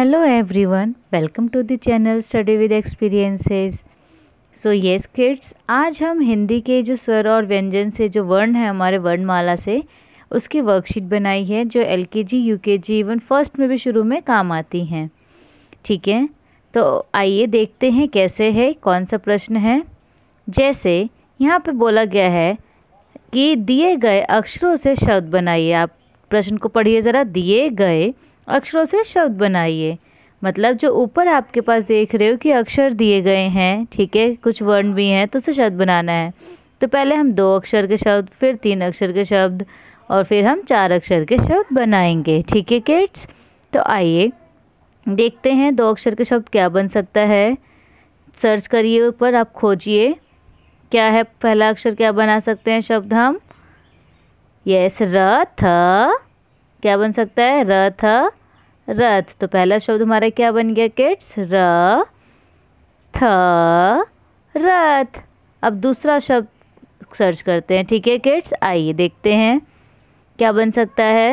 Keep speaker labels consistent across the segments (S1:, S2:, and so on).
S1: hello everyone welcome to the channel study with experiences so yes kids आज हम हिंदी के जो स्वर और व्यंजन से जो वर्ण है हमारे वर्णमाला से उसकी वर्कशीट बनाई है जो एल के जी यू के जी इवन फर्स्ट में भी शुरू में काम आती हैं ठीक है तो आइए देखते हैं कैसे है कौन सा प्रश्न है जैसे यहाँ पर बोला गया है कि दिए गए अक्षरों से शब्द बनाइए आप प्रश्न को पढ़िए ज़रा दिए गए अक्षरों से शब्द बनाइए मतलब जो ऊपर आपके पास देख रहे हो कि अक्षर दिए गए हैं ठीक है कुछ वर्ण भी हैं तो उसे शब्द बनाना है तो पहले हम दो अक्षर के शब्द फिर तीन अक्षर के शब्द और फिर हम चार अक्षर के शब्द बनाएंगे ठीक है किड्स तो आइए देखते हैं दो अक्षर के शब्द क्या बन सकता है सर्च करिए ऊपर आप खोजिए क्या है पहला अक्षर क्या बना सकते हैं शब्द हम यस रथ क्या बन सकता है रथ रथ तो पहला शब्द हमारा क्या बन गया किड्स र थ रथ अब दूसरा शब्द सर्च करते हैं ठीक है किड्स आइए देखते हैं क्या बन सकता है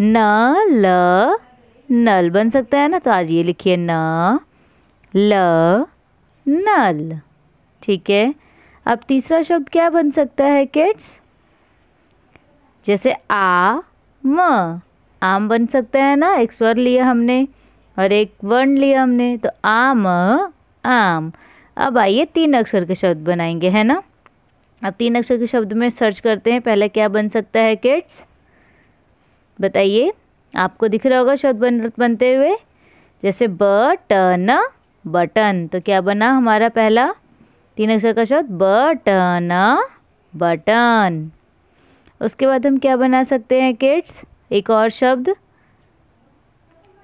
S1: न ल नल बन सकता है ना तो आज ये लिखिए न ल नल ठीक है अब तीसरा शब्द क्या बन सकता है किड्स जैसे आ म आम बन सकता है ना एक स्वर लिया हमने और एक वर्ण लिया हमने तो आम आम अब आइए तीन अक्षर के शब्द बनाएंगे है ना अब तीन अक्षर के शब्द में सर्च करते हैं पहले क्या बन सकता है किड्स बताइए आपको दिख रहा होगा शब्द बन बनते हुए जैसे बटन बटन तो क्या बना हमारा पहला तीन अक्षर का शब्द बटन बटन उसके बाद हम क्या बना सकते हैं किड्स एक और शब्द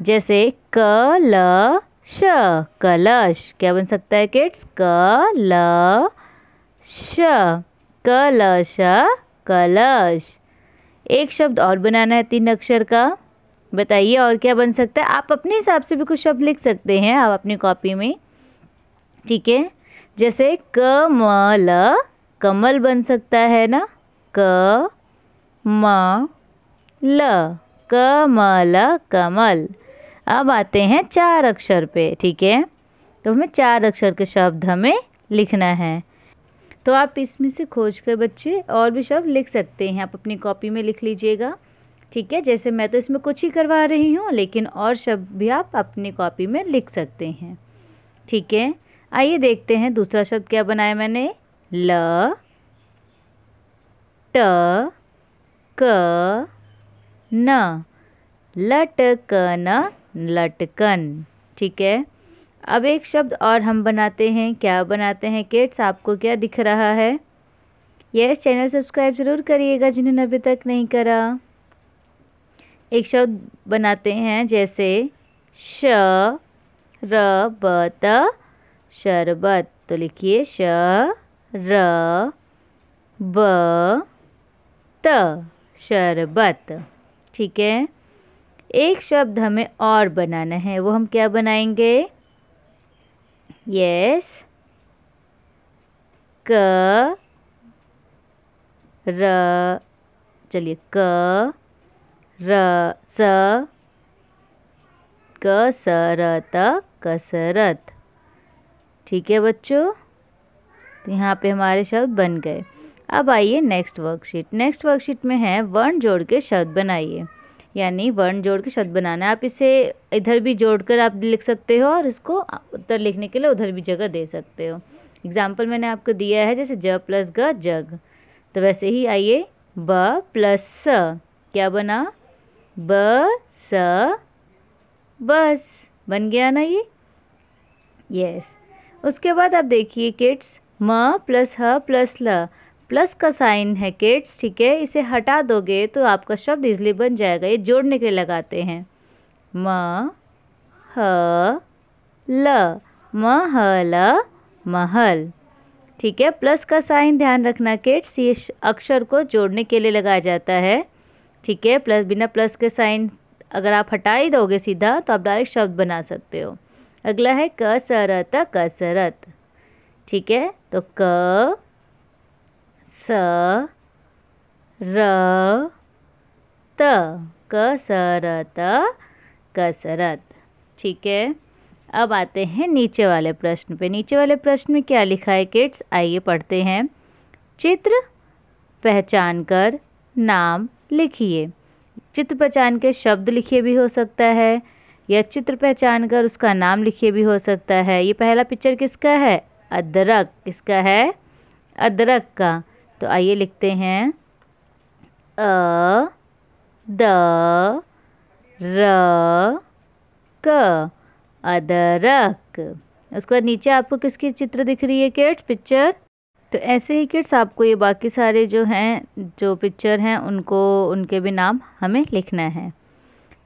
S1: जैसे क ल श कलश क्या बन सकता है किड्स क ल श कलश कलश एक शब्द और बनाना है तीन अक्षर का बताइए और क्या बन सकता है आप अपने हिसाब से भी कुछ शब्द लिख सकते हैं आप अपनी कॉपी में ठीक है जैसे क म ल कमल बन सकता है ना क म ल कमल कमल अब आते हैं चार अक्षर पे ठीक है तो हमें चार अक्षर के शब्द हमें लिखना है तो आप इसमें से खोज कर बच्चे और भी शब्द लिख सकते हैं आप अपनी कॉपी में लिख लीजिएगा ठीक है जैसे मैं तो इसमें कुछ ही करवा रही हूँ लेकिन और शब्द भी आप अपनी कॉपी में लिख सकते हैं ठीक है आइए देखते हैं दूसरा शब्द क्या बनाया मैंने ल ट क न लटकन लटकन ठीक है अब एक शब्द और हम बनाते हैं क्या बनाते हैं किड्स आपको क्या दिख रहा है यस चैनल सब्सक्राइब ज़रूर करिएगा जिन्होंने अभी तक नहीं करा एक शब्द बनाते हैं जैसे श र ब त शरबत तो लिखिए श र ब त शरबत ठीक है एक शब्द हमें और बनाना है वो हम क्या बनाएंगे यस क र चलिए क र स कसरत कसरत ठीक है बच्चों तो यहाँ पे हमारे शब्द बन गए अब आइए नेक्स्ट वर्कशीट नेक्स्ट वर्कशीट में है वर्ण जोड़ के शब्द बनाइए यानी वर्ण जोड़ के शब्द बनाना है आप इसे इधर भी जोड़कर आप लिख सकते हो और इसको उत्तर लिखने के लिए उधर भी जगह दे सकते हो एग्जाम्पल मैंने आपको दिया है जैसे ज प्लस ग जग तो वैसे ही आइए ब प्लस स क्या बना ब स बस बन गया ना ये यस उसके बाद आप देखिए किड्स म प्लस ह प्लस ल प्लस का साइन है केट्स ठीक है इसे हटा दोगे तो आपका शब्द इजली बन जाएगा ये जोड़ने के लिए लगाते हैं म ह ल ल महल ठीक है प्लस का साइन ध्यान रखना केट्स ये अक्षर को जोड़ने के लिए लगाया जाता है ठीक है प्लस बिना प्लस के साइन अगर आप हटा ही दोगे सीधा तो आप डायरेक्ट शब्द बना सकते हो अगला है कसरत कसरत ठीक है तो क स र त कसरत कसरत ठीक है अब आते हैं नीचे वाले प्रश्न पे नीचे वाले प्रश्न में क्या लिखा है किड्स आइए पढ़ते हैं चित्र पहचान कर नाम लिखिए चित्र पहचान के शब्द लिखिए भी हो सकता है या चित्र पहचान कर उसका नाम लिखिए भी हो सकता है ये पहला पिक्चर किसका है अदरक किसका है अदरक का तो आइए लिखते हैं अ द र क अदरक उसके बाद नीचे आपको किसकी चित्र दिख रही है किड्स पिक्चर तो ऐसे ही किड्स आपको ये बाकी सारे जो हैं जो पिक्चर हैं उनको उनके भी नाम हमें लिखना है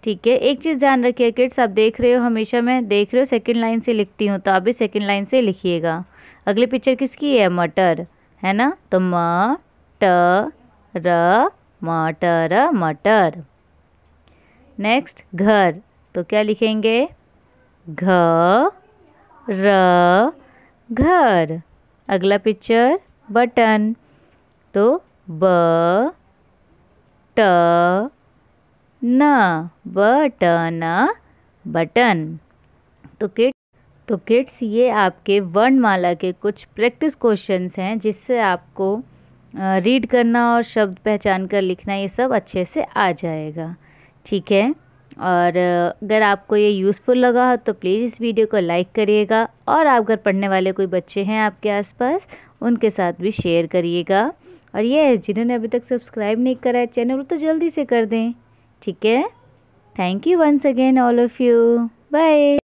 S1: ठीक है एक चीज़ ध्यान रखिए किड्स आप देख रहे हो हमेशा मैं देख रहे हो सेकंड लाइन से लिखती हूँ तो आप भी सेकंड लाइन से लिखिएगा अगली पिक्चर किसकी है मटर है ना तो म ट र मटर मटर नेक्स्ट घर तो क्या लिखेंगे घ र घर अगला पिक्चर बटन तो ब ट न बटन बटन तो के तो किड्स ये आपके वर्णमाला के कुछ प्रैक्टिस क्वेश्चंस हैं जिससे आपको रीड करना और शब्द पहचान कर लिखना ये सब अच्छे से आ जाएगा ठीक है और अगर आपको ये यूज़फुल लगा हो तो प्लीज़ इस वीडियो को लाइक करिएगा और आप अगर पढ़ने वाले कोई बच्चे हैं आपके आसपास उनके साथ भी शेयर करिएगा और ये जिन्होंने अभी तक सब्सक्राइब नहीं करा है चैनल तो जल्दी से कर दें ठीक है thank you once again all of you bye